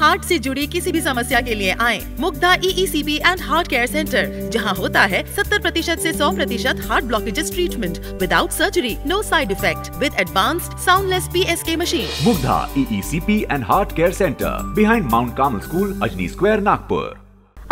heart से जुड़ी किसी भी समस्या के लिए आए Mugdha EECB and heart care centre जहां होता है 70 प्रतिशत ऐसी सौ प्रतिशत heart blockages treatment without surgery no side effect with advanced soundless P S K machine Mugdha EECP and heart care centre behind Mount Carmel school Ajni square Nagpur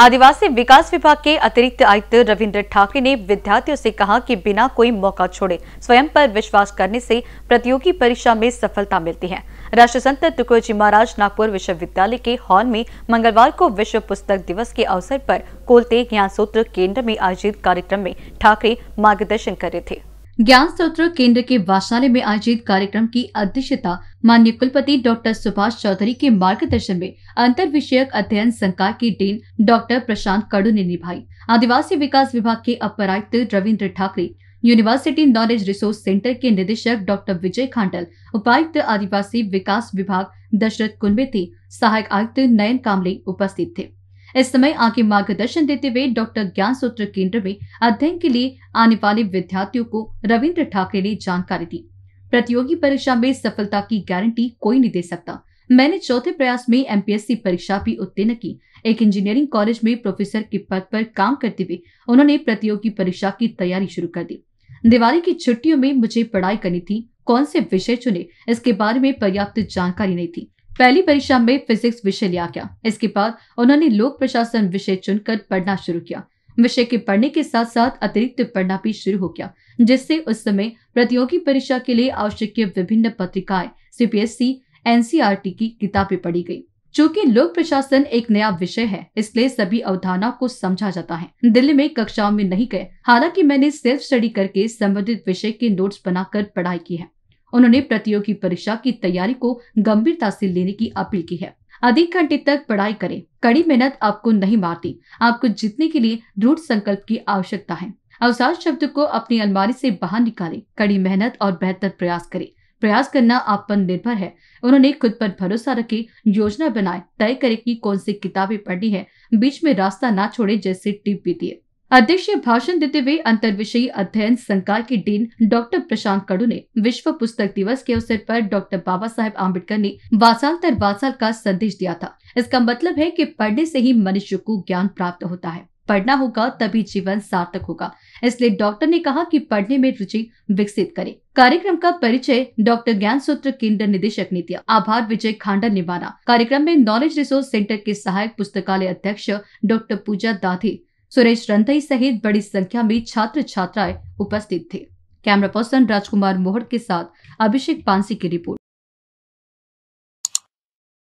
आदिवासी विकास विभाग के अतिरिक्त आयुक्त रविंद्र ठाकरे ने विद्यार्थियों से कहा कि बिना कोई मौका छोड़े स्वयं पर विश्वास करने से प्रतियोगी परीक्षा में सफलता मिलती है राष्ट्र संत तुकोजी महाराज नागपुर विश्वविद्यालय के हॉल में मंगलवार को विश्व पुस्तक दिवस के अवसर पर कोलते ज्ञान सूत्र केंद्र में आयोजित कार्यक्रम में ठाकरे मार्गदर्शन कर रहे थे ज्ञान सूत्र केंद्र के वाचनालय में आयोजित कार्यक्रम की अध्यक्षता मान्य कुलपति डॉक्टर सुभाष चौधरी के मार्गदर्शन में अंतर विषयक अध्ययन संकाय की डीन डॉक्टर प्रशांत कड़ू ने निभाई आदिवासी विकास विभाग के अपर आयुक्त Ravindra Thakare university knowledge resource centre के निदेशक डॉक्टर विजय खांडल उपायुक्त आदिवासी विकास विभाग दशरथ कुंबे थे सहायक आयुक्त नयन कामले उपस्थित थे इस समय आगे मार्गदर्शन देते हुए डॉक्टर ज्ञान सूत्र केंद्र में अध्ययन के लिए आने वाले विद्यार्थियों को रविन्द्र ठाकरे ने जानकारी दी प्रतियोगी परीक्षा में सफलता की गारंटी कोई नहीं दे सकता मैंने चौथे प्रयास में एमपीएससी परीक्षा भी उत्तीर्ण की एक इंजीनियरिंग कॉलेज में प्रोफेसर के पद पर काम करते हुए उन्होंने प्रतियोगी परीक्षा की तैयारी शुरू कर दी दिवाली की छुट्टियों में मुझे पढ़ाई करनी थी कौन से विषय चुने इसके बारे में पर्याप्त जानकारी नहीं थी पहली परीक्षा में फिजिक्स विषय लिया गया इसके बाद उन्होंने लोक प्रशासन विषय चुनकर पढ़ना शुरू किया विषय के पढ़ने के साथ साथ अतिरिक्त पढ़ना भी शुरू हो गया जिससे उस समय प्रतियोगी परीक्षा के लिए आवश्यक विभिन्न पत्रिकाएं सीपीएससी एनसीईआरटी की किताबें पढ़ी गई चूँकि लोक प्रशासन एक नया विषय है इसलिए सभी अवधारणा को समझा जाता है दिल्ली में कक्षाओं में नहीं गए हालांकि मैंने सेल्फ स्टडी करके संबंधित विषय के नोट्स बनाकर पढ़ाई की है उन्होंने प्रतियोगी परीक्षा की तैयारी को गंभीरता से लेने की अपील की है अधिक घंटे तक पढ़ाई करें कड़ी मेहनत आपको नहीं मारती आपको जीतने के लिए दृढ़ संकल्प की आवश्यकता है अवसाद शब्द को अपनी अलमारी से बाहर निकालें कड़ी मेहनत और बेहतर प्रयास करें प्रयास करना आप पर निर्भर है उन्होंने खुद पर भरोसा रखे योजना बनाए तय करे की कौन सी किताबें पढ़नी है बीच में रास्ता न छोड़े जैसे टिप भी दिए अध्यक्ष भाषण देते हुए अंतर विषयी अध्ययन संकाय के डीन डॉक्टर प्रशांत कड़ू ने विश्व पुस्तक दिवस के अवसर पर डॉक्टर बाबा साहेब आम्बेडकर ने वासाल तर वासाल का संदेश दिया था इसका मतलब है कि पढ़ने से ही मनुष्य को ज्ञान प्राप्त होता है पढ़ना होगा तभी जीवन सार्थक होगा इसलिए डॉक्टर ने कहा कि पढ़ने में रुचि विकसित करें कार्यक्रम का परिचय डॉक्टर ज्ञान सूत्र केंद्र निदेशक ने दिया आभार विजय खांडा ने माना कार्यक्रम में नॉलेज रिसोर्स सेंटर के सहायक पुस्तकालय अध्यक्ष डॉक्टर पूजा दाधे सुरेश रंधई सहित बड़ी संख्या में छात्र छात्राएं उपस्थित थे कैमरा पर्सन राजकुमार मोहड़ के साथ अभिषेक पांसी की रिपोर्ट